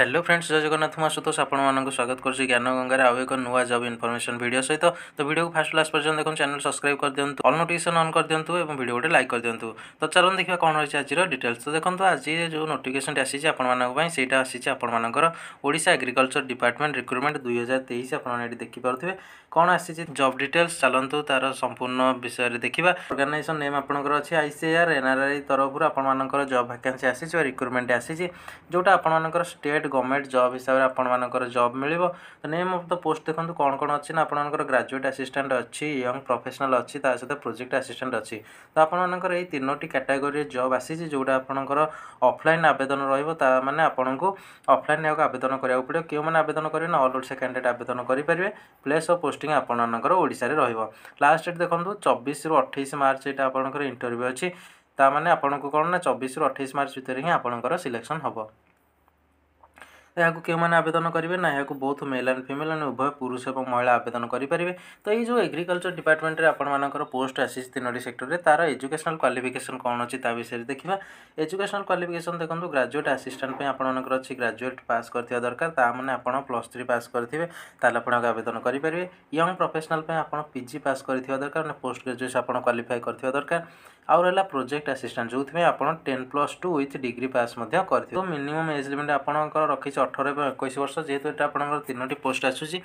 hello friends ଜୟ ଜଗନ୍ନାଥ ମୁଁ ଆଶୁତୋଷ ଆପଣମାନଙ୍କୁ ସ୍ୱାଗତ କରୁଛି ଜ୍ଞାନ ଗଙ୍ଗାରେ ଆଉ ଏକ ନୂଆ ଜବ୍ ଇନଫର୍ମେସନ୍ ଭିଡ଼ିଓ ସହିତ ତ ଭିଡ଼ିଓକୁ ଫାଷ୍ଟ ଲାଷ୍ଟ ପର୍ଯ୍ୟନ୍ତ ଦେଖନ୍ତୁ ଚ୍ୟାନେଲ୍ ସବସ୍କ୍ରାଇବ୍ କରିଦିଅନ୍ତୁ ଅଲ୍ ନୋଟିଫିକେସନ୍ ଅନ୍ କରିଦିଅନ୍ତୁ ଏବଂ ଭିଡ଼ିଓ ଗୋଟେ ଲାଇକ୍ କରିଦିଅନ୍ତୁ ତ ଚାଲନ୍ତୁ ଦେଖିବା କ'ଣ ରହିଛି ଆଜିର ଡିଟେଲ୍ସ ତ ଦେଖନ୍ତୁ ଆଜି ଯେଉଁ ନୋଟିଫିକେସନ୍ଟି ଆସିଛି ଆପଣମାନଙ୍କ ପାଇଁ ସେଇଟା ଆସିଛି ଆପଣମାନଙ୍କର ଓଡ଼ିଶା ଆଗ୍ରିକଲଚର ଡିପାର୍ଟମେଣ୍ଟ ରିକ୍ରୁଟମେଣ୍ଟ ଦୁଇ ହଜାର ତେଇଶ ଆପଣମାନେ ଏଠି ଦେଖିପାରୁଥିବେ କ'ଣ ଆସିଛି ଜବ୍ ଡିଟେଲ୍ସ ଚାଲନ୍ତୁ ତା'ର ସମ୍ପୂର୍ଣ୍ଣ ବିଷୟରେ ଦେଖିବା ଅର୍ଗାନାଇଜେସନ୍ ନେମ୍ ଆପଣଙ୍କର ଅଛି ଆଇ ସି ଆର୍ ଏନ୍ଆର୍ଆଇ ତରଫରୁ ଆପଣମାନଙ୍କର ଜବ୍ ଭାକାନ୍ସି ଆସିଛି ବା ରିକ୍ରୁଟମେଣ୍ଟ ଆସିଛି ଯେଉଁଟା ଆପଣମାନଙ୍କର ଷ୍ଟେଟ୍ ଗଭର୍ଣ୍ଣମେଣ୍ଟ ଜବ୍ ହିସାବରେ ଆପଣମାନଙ୍କର ଜବ୍ ମିଳିବ ନେମ୍ ଅଫ୍ ଦ ପୋଷ୍ଟ ଦେଖନ୍ତୁ କ'ଣ କ'ଣ ଅଛି ନା ଆପଣମାନଙ୍କର ଗ୍ରାଜୁଏଟ୍ ଆସିଷ୍ଟାଣ୍ଟ ଅଛି ୟଙ୍ଗ ପ୍ରଫେସନାଲ୍ ଅଛି ତା ସହିତ ପ୍ରୋଜେକ୍ଟ ଆସିଷ୍ଟାଣ୍ଟ ଅଛି ତ ଆପଣମାନଙ୍କର ଏଇ ତିନୋଟି କାଟାଗୋରିରେ ଜବ୍ ଆସିଛି ଯେଉଁଟା ଆପଣଙ୍କର ଅଫଲାଇନ୍ ଆବେଦନ ରହିବ ତା ମାନେ ଆପଣଙ୍କୁ ଅଫଲାଇନ୍ ଏହାକୁ ଆବେଦନ କରିବାକୁ ପଡ଼ିବ କେଉଁମାନେ ଆବେଦନ କରିବେ ନା ଅଲ୍ ଓଡ଼ିଶା କ୍ୟାଣ୍ଡିଡେଟ୍ ଆବେଦନ କରିପାରିବେ ପ୍ଲେସ୍ ଅଫ୍ ପୋଷ୍ଟିଂ ଆପଣମାନଙ୍କର ଓଡ଼ିଶାରେ ରହିବ ଲାଷ୍ଟ ଡେଟ୍ ଦେଖନ୍ତୁ ଚବିଶରୁ ଅଠେଇଶ ମାର୍ଚ୍ଚ ଏଇଟା ଆପଣଙ୍କର ଇଣ୍ଟରଭ୍ୟୁ ଅଛି ତାମାନେ ଆପଣଙ୍କୁ କ'ଣ ନା ଚବିଶରୁ ଅଠେଇଶ ମାର୍ଚ୍ଚ ଭିତରେ ହିଁ ଆପଣଙ୍କର ସିଲେକ୍ସନ୍ ହେବ ଏହାକୁ କେଉଁମାନେ ଆବେଦନ କରିବେ ନା ଏହାକୁ both male and female and ଉଭୟ ପୁରୁଷ ଏବଂ ମହିଳା ଆବେଦନ କରିପାରିବେ ତ ଏଇ ଯେଉଁ ଏଗ୍ରିକଲଚର ଡିପାର୍ଟମେଣ୍ଟରେ ଆପଣମାନଙ୍କର ପୋଷ୍ଟ ଆସିଛି ତିନୋଟି ସେକ୍ଟରରେ ତାର ଏଜୁକେସନାଲ କ୍ୱାଲିଫିକେସନ୍ କ'ଣ ଅଛି ତା ବିଷୟରେ ଦେଖିବା ଏଜୁକେସନାଲ କ୍ୱାଲିଫିକେସନ୍ ଦେଖନ୍ତୁ ଗ୍ରାଜୁଏଟ୍ ଆସିଷ୍ଟାଣ୍ଟ ପାଇଁ ଆପଣମାନଙ୍କର ଅଛି ଗ୍ରାଜୁଏଟ୍ ପାସ୍ କରିଥିବା ଦରକାର ତା ମାନେ ଆପଣ ପ୍ଲସ୍ ଥ୍ରୀ ପାସ୍ କରିଥିବେ ତାହେଲେ ଆପଣ ଆବେଦନ କରିପାରିବେ ୟଙ୍ଗ ପ୍ରଫେସନାଲ୍ ପାଇଁ ଆପଣ ପିଜି ପାସ୍ କରିଥିବା ଦରକାର ମାନେ ପୋଷ୍ଟ ଗ୍ରାଜୁଏସନ୍ ଆପଣ କ୍ୱାଲିଫାଏ କରିଥିବା ଦରକାର ଆଉ ରହିଲା ପ୍ରୋଜେକ୍ଟ ଆସିଷ୍ଟାଣ୍ଟ ଯେଉଁଥିପାଇଁ ଆପଣ ten plus two with degree pass ମଧ୍ୟ କରିଥିବେ ତ ମିନିମମ୍ ଏଜ୍ ଲିମିଟ୍ ଆପଣଙ୍କର ରଖିଛ ଅଠର ଏବଂ ଏକୋଇଶ ବର୍ଷ ଯେହେତୁ ଏଇଟା ଆପଣଙ୍କର ତିନୋଟି ପୋଷ୍ଟ ଆସୁଛି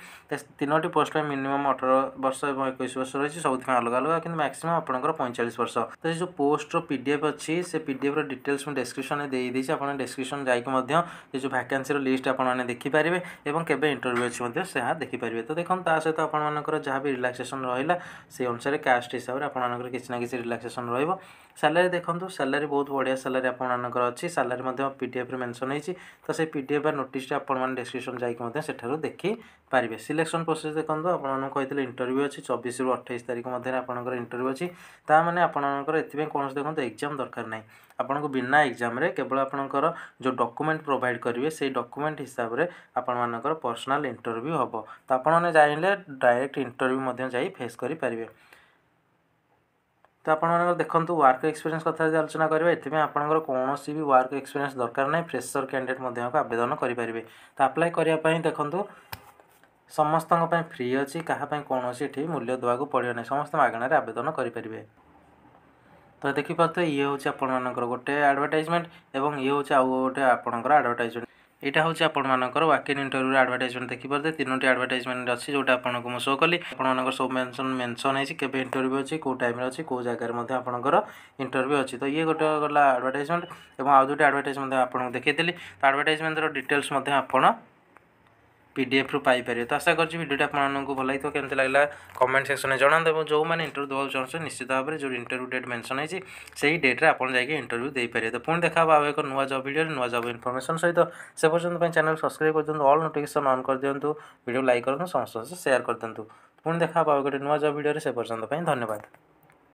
ତିନୋଟି ପୋଷ୍ଟ ପାଇଁ ମିନିମମ୍ ଅଠର ବର୍ଷ ଏବଂ ଏକୋଇଶ ବର୍ଷ ରହିଛି ସବୁଥିପାଇଁ ଅଲଗା ଅଲଗା କିନ୍ତୁ ମ୍ୟାକ୍ସିମମ୍ ଆପଣଙ୍କର ପଇଁଚାଳିଶ ବର୍ଷ ତ ଏ ଯେଉଁ ପୋଷ୍ଟର ପି ଡି ଏଫ୍ ଅଛି ସେ ପି ଡି ଏଫ୍ର ଡିଟେଲ୍ସ ମୁଁ ଡେସ୍କ୍ରିପ୍ସନ୍ରେ ଦେଇଦେଇଛି ଆପଣ ଡେସ୍କ୍ରିପ୍ସନ୍ ଯାଇକି ମଧ୍ୟ ଏ ଯେଉଁ ଭ୍ୟାକାନ୍ସିର ଲିଷ୍ଟ ଆପଣମାନେ ଦେଖିପାରିବେ ଏବଂ କେବେ ଇଣ୍ଟରଭ୍ୟୁ ଅଛି ମଧ୍ୟ ସେହା ଦେଖିପାରିବେ ତ ଦେଖନ୍ତୁ ତା ସହିତ ଆପଣମାନଙ୍କର ଯାହା ବି ରିଲାକ୍ସେସନ୍ ରହିଲା ସେଇ ଅନୁସାରେ କାଷ୍ଟ ହିସାବରେ ଆପଣମାନଙ୍କର କିଛି ନା କିଛି ରିଲାକ୍ସେସନ୍ ରହିବ ସାଲାରୀ ଦେଖନ୍ତୁ ସାଲାରୀ ବହୁତ ବଢ଼ିଆ ସାଲାରୀ ଆପଣମାନଙ୍କର ଅଛି ସାଲାରୀ ମଧ୍ୟ ପି ଡି ଏଫ୍ରେ ମେନ୍ସନ୍ ହେଇଛି ତ ସେଇ ପି ଡି ଏଫ୍ ବା নোটিসটা আপনার ডেসକ୍রিপশন যাই সেঠার দেখিপারে সিলেকশন প্রোসেস দেখুন আপনার কে ইন্টরভিউ অছি চবিশ রু অঠাইশ তারিখ মধ্যে আপনার ইন্টরভিউ অছি তা মানে আপনার এতে কোণী দেখুন এক্সাম দরকার না আপনার বিনা এক্সামে কেবল আপনার যে ডকুমেন্ট প্রোভাইড করবে সেই ডকুমেন্ট হিসাবে আপনার পর্সনাল ইন্টরভিউ হব তো আপনার চাইলে ডাইরেক্ট ইন্টরভিউ যাই ফেস করে পারে ତ ଆପଣମାନଙ୍କର ଦେଖନ୍ତୁ ୱାର୍କ ଏକ୍ସପିରିଏନ୍ସ କଥା ଯଦି ଆଲୋଚନା କରିବା ଏଥିପାଇଁ ଆପଣଙ୍କର କୌଣସି ବି ୱାର୍କ ଏକ୍ସପିରିଏନ୍ସ ଦରକାର ନାହିଁ ଫ୍ରେସର୍ କ୍ୟାଣ୍ଡିଡ଼େଟ୍ ମଧ୍ୟ ଆବେଦନ କରିପାରିବେ ତ ଆପ୍ଲାଏ କରିବା ପାଇଁ ଦେଖନ୍ତୁ ସମସ୍ତଙ୍କ ପାଇଁ ଫ୍ରି ଅଛି କାହା ପାଇଁ କୌଣସି ଏଠି ମୂଲ୍ୟ ଦେବାକୁ ପଡ଼ିବ ନାହିଁ ସମସ୍ତେ ମାଗଣାରେ ଆବେଦନ କରିପାରିବେ ତ ଦେଖିପାରୁଥିବେ ଇଏ ହେଉଛି ଆପଣମାନଙ୍କର ଗୋଟେ ଆଡ଼ଭର୍ଟାଇଜମେଣ୍ଟ ଏବଂ ଇଏ ହେଉଛି ଆଉ ଗୋଟେ ଆପଣଙ୍କର ଆଡ଼ଭର୍ଟାଇଜମେଣ୍ଟ ଏଇଟା ହେଉଛି ଆପଣମାନଙ୍କର ୱାକିଂ ଇଣ୍ଟରଭ୍ୟୁର ଆଡ଼ଭର୍ଟାଇଜମେଣ୍ଟ ଦେଖିପାରିବେ ତିନୋଟି ଆଡ଼ଭର୍ଟାଇଜମେଣ୍ଟ ଅଛି ଯେଉଁଟା ଆପଣଙ୍କୁ ମୁଁ ଶୋ କଲି ଆପଣମାନଙ୍କର ସବୁ ମେନସନ୍ ମେନସନ୍ ହେଇଛି କେବେ ଇଣ୍ଟରଭ୍ୟୁ ଅଛି କେଉଁ ଟାଇମ୍ରେ ଅଛି କେଉଁ ଜାଗାରେ ମଧ୍ୟ ଆପଣଙ୍କର ଇଣ୍ଟରଭ୍ୟୁ ଅଛି ତ ଇଏ ଗୋଟେ ଗଲା ଆଡ଼ଭର୍ଟାଇଜମେଣ୍ଟ ଏବଂ ଆଉ ଦୁଇଟି ଆଡ଼ଭର୍ଟାଇଜମେଣ୍ଟ ଆପଣଙ୍କୁ ଦେଖାଇଥିଲି ତ ଆଡ଼ଭର୍ଟାଇଜମେଣ୍ଟର ଡିଟେଲ୍ସ ମଧ୍ୟ ଆପଣ पीडीएफ रु पाई परे त आशा करछु भिडियोटा टा आपन को भलाई तो लागला कमेंट सेक्शन में जणा देबो जो माने इंटरव्यू दो चांस निश्चित आ परे जो इंटरव्यू डेट मेंशन है जे सही डेट रे आपन जाके इंटरव्यू दे परे तो पूर्ण देखा बा एक नुवा जॉब भिडियो नुवा जॉब इंफॉर्मेशन सहित से पर्यंत पै चैनल सब्सक्राइब कर दंतु ऑल नोटिफिकेशन ऑन कर दंतु भिडियो लाइक करन संस से शेयर कर दंतु पूर्ण देखा बा एक नुवा जॉब भिडियो रे से पर्यंत पै धन्यवाद